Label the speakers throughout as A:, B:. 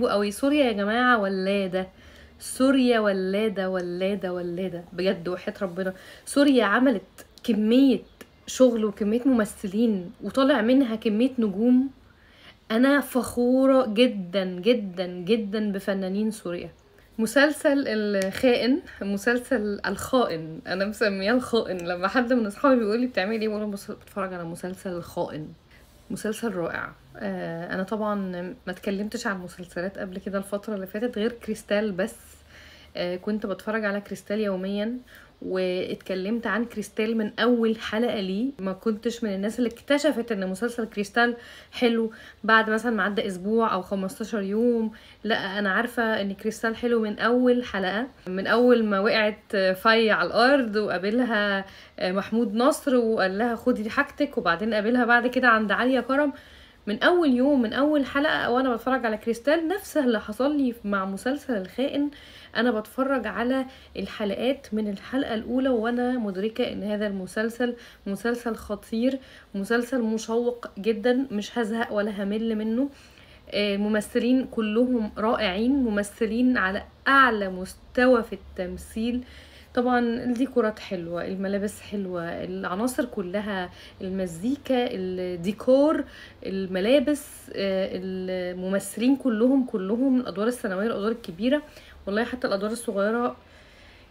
A: قوي سوريا يا جماعه ولاده سوريا ولاده ولاده ولاده بجد وحياه ربنا سوريا عملت كميه شغل وكميه ممثلين وطالع منها كميه نجوم انا فخوره جدا جدا جدا بفنانين سوريا مسلسل الخائن مسلسل الخائن انا مسمياه الخائن لما حد من اصحابي بيقول لي بتعملي ايه بقول بتفرج على مسلسل الخائن مسلسل رائع آه، انا طبعا ما اتكلمتش عن مسلسلات قبل كده الفتره اللي فاتت غير كريستال بس آه، كنت بتفرج على كريستال يوميا واتكلمت عن كريستال من اول حلقه ليه ما كنتش من الناس اللي اكتشفت ان مسلسل كريستال حلو بعد مثلا ما عدى اسبوع او 15 يوم لا انا عارفه ان كريستال حلو من اول حلقه من اول ما وقعت في على الارض وقابلها آه، محمود نصر وقال لها خدي حاجتك وبعدين قابلها بعد كده عند عليا كرم من اول يوم من اول حلقه وانا بتفرج على كريستال نفس اللي حصل لي مع مسلسل الخائن انا بتفرج على الحلقات من الحلقه الاولى وانا مدركه ان هذا المسلسل مسلسل خطير مسلسل مشوق جدا مش هزهق ولا همل منه آه، ممثلين كلهم رائعين ممثلين على اعلى مستوى في التمثيل طبعا الديكورات حلوه الملابس حلوه العناصر كلها المزيكا الديكور الملابس آه، الممثلين كلهم كلهم الادوار الثانويه الادوار الكبيره والله حتى الادوار الصغيره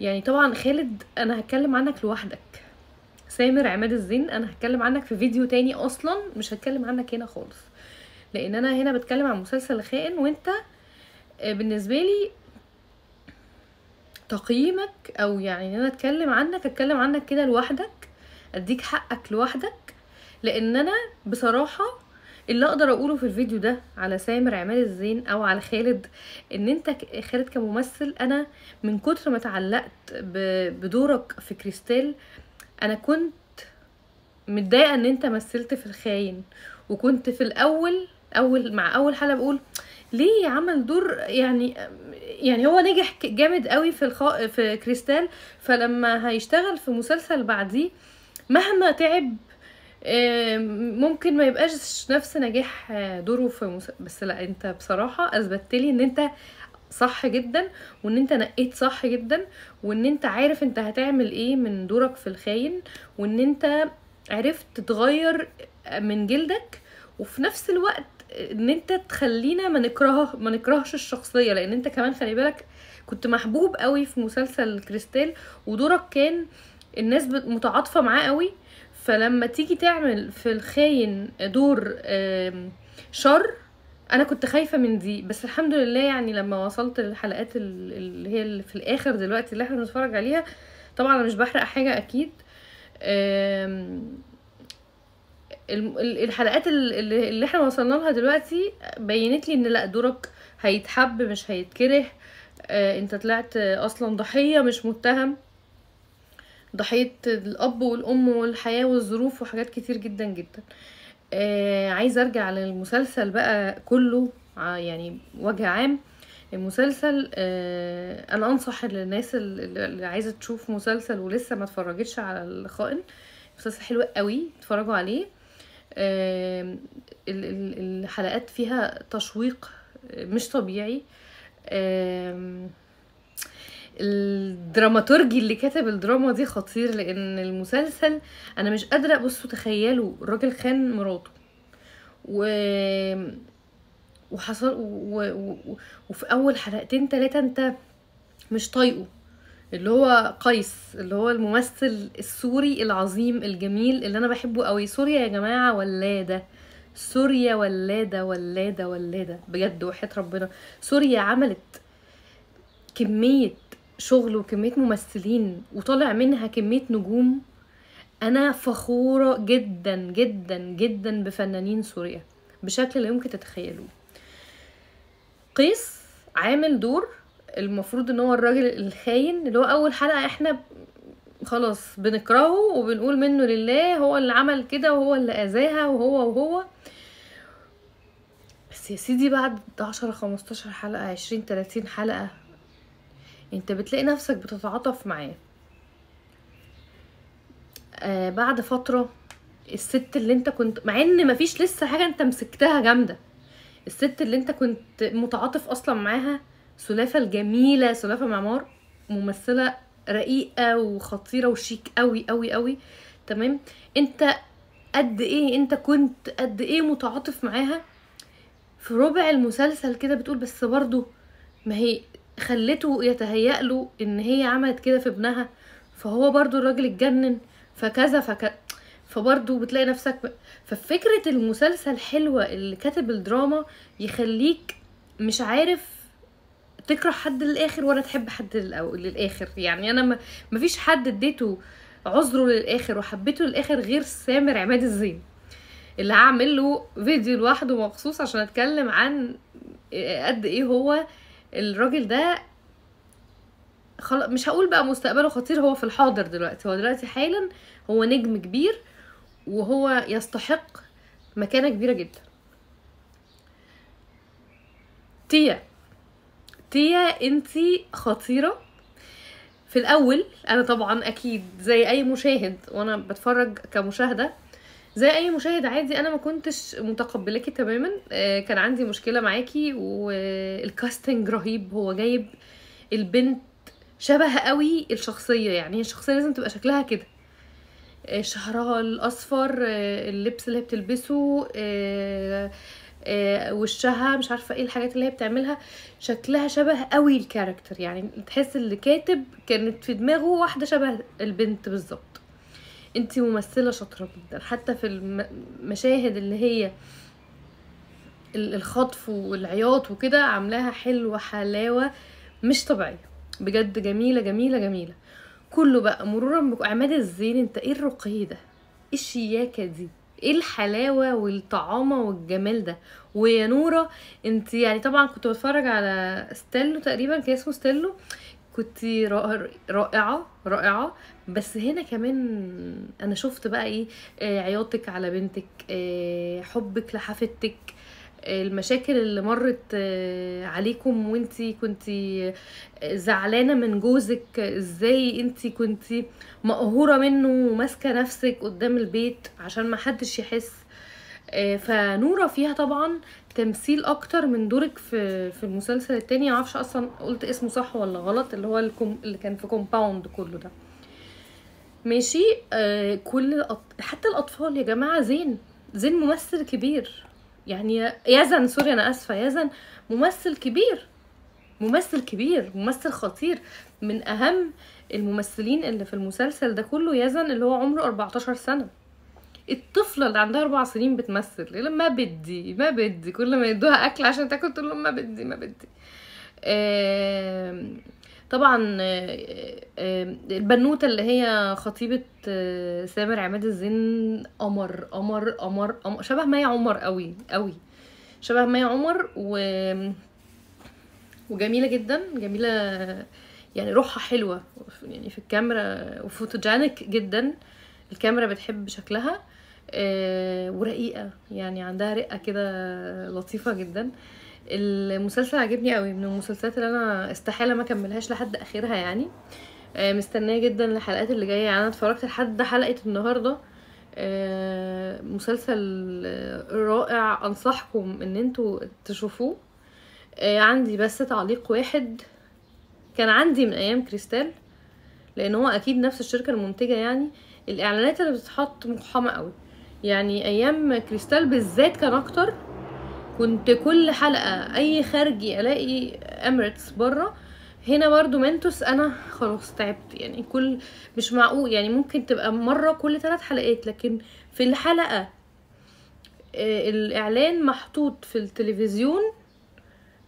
A: يعني طبعا خالد انا هتكلم عنك لوحدك سامر عماد الزين انا هتكلم عنك في فيديو تاني اصلا مش هتكلم عنك هنا خالص لان انا هنا بتكلم عن مسلسل خائن وانت آه، بالنسبه لي تقييمك او يعني ان انا اتكلم عنك اتكلم عنك كده لوحدك اديك حقك لوحدك لان انا بصراحه اللي اقدر اقوله في الفيديو ده على سامر عماد الزين او على خالد ان انت خالد كممثل انا من كتر ما اتعلقت بدورك في كريستال انا كنت متضايقه ان انت مثلت في الخاين وكنت في الاول اول مع اول حلقه بقول ليه عمل دور يعني يعني هو نجح جامد قوي في الخ... في كريستال فلما هيشتغل في مسلسل بعديه مهما تعب ممكن ما يبقاش نفس نجاح دوره في مس... بس لا انت بصراحه اثبتت لي ان انت صح جدا وان انت نقيت صح جدا وان انت عارف انت هتعمل ايه من دورك في الخاين وان انت عرفت تغير من جلدك وفي نفس الوقت ان انت تخلينا ما نكره ما نكرهش الشخصيه لان انت كمان خلي بالك كنت محبوب قوي في مسلسل كريستال ودورك كان الناس متعاطفه معاه قوي فلما تيجي تعمل في الخاين دور شر انا كنت خايفه من دي بس الحمد لله يعني لما وصلت للحلقات اللي هي اللي في الاخر دلوقتي اللي احنا بنتفرج عليها طبعا انا مش بحرق حاجه اكيد الحلقات اللي احنا وصلنا لها دلوقتي بينت لي ان لا دورك هيتحب مش هيتكره آه، انت طلعت اصلا ضحيه مش متهم ضحيه الاب والام والحياه والظروف وحاجات كتير جدا جدا آه عايزه ارجع للمسلسل بقى كله يعني وجه عام المسلسل آه انا انصح للناس اللي عايزه تشوف مسلسل ولسه ما اتفرجتش على الخائن مسلسل حلو قوي اتفرجوا عليه الحلقات فيها تشويق آه، مش طبيعي الدراماتورجي اللي كتب الدراما دي خطير لان المسلسل انا مش قادره بصوا تخيلوا الراجل خان مراته و وحصل و... و... و... وفي اول حلقتين ثلاثه انت مش طايقه اللي هو قيس اللي هو الممثل السوري العظيم الجميل اللي انا بحبه قوي سوريا يا جماعه ولاده سوريا ولاده ولاده ولاده بجد وحياه ربنا سوريا عملت كميه شغل وكميه ممثلين وطالع منها كميه نجوم انا فخوره جدا جدا جدا بفنانين سوريا بشكل لا يمكن تتخيلوه قيس عامل دور المفروض ان هو الراجل الخاين اللي هو اول حلقه احنا خلاص بنكرهه وبنقول منه لله هو اللي عمل كده وهو اللي اذاها وهو وهو بس يا سيدي بعد عشرة خمستاشر حلقة عشرين تلاتين حلقة انت بتلاقي نفسك بتتعاطف معاه آه بعد فترة الست اللي انت كنت مع ان مفيش لسه حاجة انت مسكتها جامدة الست اللي انت كنت متعاطف اصلا معاها السلافه الجميله سلافه معمار ممثله رقيقه وخطيره وشيك قوي قوي قوي تمام انت قد ايه انت كنت قد ايه متعاطف معاها في ربع المسلسل كده بتقول بس برضه ما هي خلته يتهيأ له ان هي عملت كده في ابنها فهو برضه الراجل اتجنن فكذا فك فبرضه بتلاقي نفسك ب... ففكرة المسلسل حلوة اللي كاتب الدراما يخليك مش عارف تكره حد للاخر ولا تحب حد للاخر يعني انا ما فيش حد اديته عذره للاخر وحبيته للاخر غير سامر عماد الزين اللي هعمل له فيديو لوحده مخصوص عشان اتكلم عن قد ايه هو الراجل ده خلاص مش هقول بقى مستقبله خطير هو في الحاضر دلوقتي هو دلوقتي حالا هو نجم كبير وهو يستحق مكانه كبيره جدا تيا تيا انتي خطيرة في الاول انا طبعا اكيد زي اي مشاهد وانا بتفرج كمشاهدة زي اي مشاهد عادي انا ما كنتش متقبلاكي تماما آه، كان عندي مشكلة معاكي والكاستنج رهيب هو جايب البنت شبه قوي الشخصية يعني الشخصية لازم تبقى شكلها كده آه، شعرها الاصفر آه، اللبس اللي بتلبسه آه، وشها مش عارفه ايه الحاجات اللي هي بتعملها شكلها شبه قوي الكاركتر يعني تحس اللي كاتب كانت في دماغه واحده شبه البنت بالظبط انت ممثله شاطره جدا حتى في المشاهد اللي هي الخطف والعياط وكده عاملاها حلوه حلاوه مش طبيعيه بجد جميله جميله جميله كله بقى مرورا بعماد الزين انت ايه الرقي ده ايه الشياكه دي ايه الحلاوه والطعامه والجمال ده ويا نوره انت يعني طبعا كنت بتفرج على ستيلو تقريبا كان اسمه ستيلو كنت رائعه رائعه بس هنا كمان انا شفت بقى ايه آه، عياطك على بنتك آه، حبك لحفيدتك المشاكل اللي مرت آه، عليكم وانتي كنتي آه، زعلانه من جوزك ازاي انتي كنتي مقهوره منه وماسكه نفسك قدام البيت عشان ما حدش يحس آه، فنوره فيها طبعا تمثيل اكتر من دورك في في المسلسل التاني معرفش اصلا قلت اسمه صح ولا غلط اللي هو اللي كان في كومباوند كله ده ماشي كل الأط... حتى الاطفال يا جماعه زين زين ممثل كبير يعني يزن سوري انا اسفه يزن ممثل كبير ممثل كبير ممثل خطير من اهم الممثلين اللي في المسلسل ده كله يزن اللي هو عمره 14 سنه الطفله اللي عندها اربع سنين بتمثل لما بدي ما بدي كل ما يدوها اكل عشان تاكل تقول لهم ما بدي ما بدي طبعا آه، آه، آه، البنوته اللي هي خطيبه سامر عماد الزين قمر قمر قمر شبه مي عمر قوي قوي شبه مي عمر و وجميله جدا جميله يعني روحها حلوه يعني في الكاميرا وفوتوجينيك جدا الكاميرا بتحب شكلها ورقيقه يعني عندها رقه كده لطيفه جدا المسلسل عجبني قوي من المسلسلات اللي انا استحاله ما اكملهاش لحد اخرها يعني آه، مستنيه جدا الحلقات اللي جايه يعني انا اتفرجت لحد حلقه النهارده آه، مسلسل رائع انصحكم ان انتوا تشوفوه آه، عندي بس تعليق واحد كان عندي من ايام كريستال لان هو اكيد نفس الشركه المنتجه يعني الاعلانات اللي بتتحط مقحمه قوي يعني ايام كريستال بالذات كان اكتر كنت كل حلقه اي خارجي الاقي اميرتس بره هنا برضو منتوس انا خلاص تعبت يعني كل مش معقول يعني ممكن تبقى مره كل ثلاث حلقات لكن في الحلقه آه، الاعلان محطوط في التلفزيون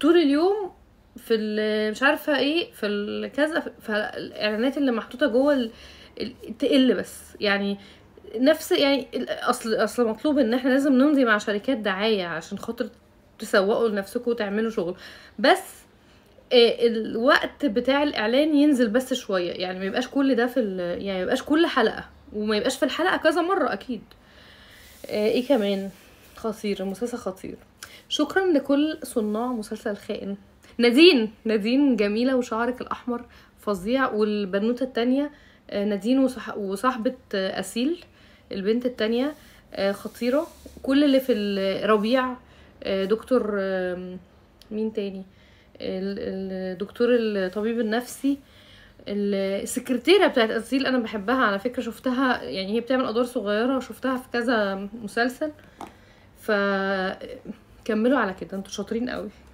A: طول اليوم في مش عارفه ايه في الكذا فالاعلانات اللي محطوطه جوه تقل بس يعني نفس يعني اصل اصل مطلوب ان احنا لازم نمضي مع شركات دعايه عشان خاطر تسوقوا لنفسكم وتعملوا شغل بس آه، الوقت بتاع الاعلان ينزل بس شويه يعني ما يبقاش كل ده في يعني ما يبقاش كل حلقه وما يبقاش في الحلقه كذا مره اكيد آه، ايه كمان خطير المسلسل خطير شكرا لكل صناع مسلسل خائن نادين نادين جميله وشعرك الاحمر فظيع والبنوته التانية آه، نادين وصاحبه اسيل البنت التانية آه، خطيرة كل اللي في الربيع آه، دكتور مين تاني الدكتور الطبيب النفسي السكرتيره بتاعت اسيل انا بحبها على فكره شفتها يعني هي بتعمل ادوار صغيره وشفتها في كذا مسلسل فكملوا على كده انتوا شاطرين قوي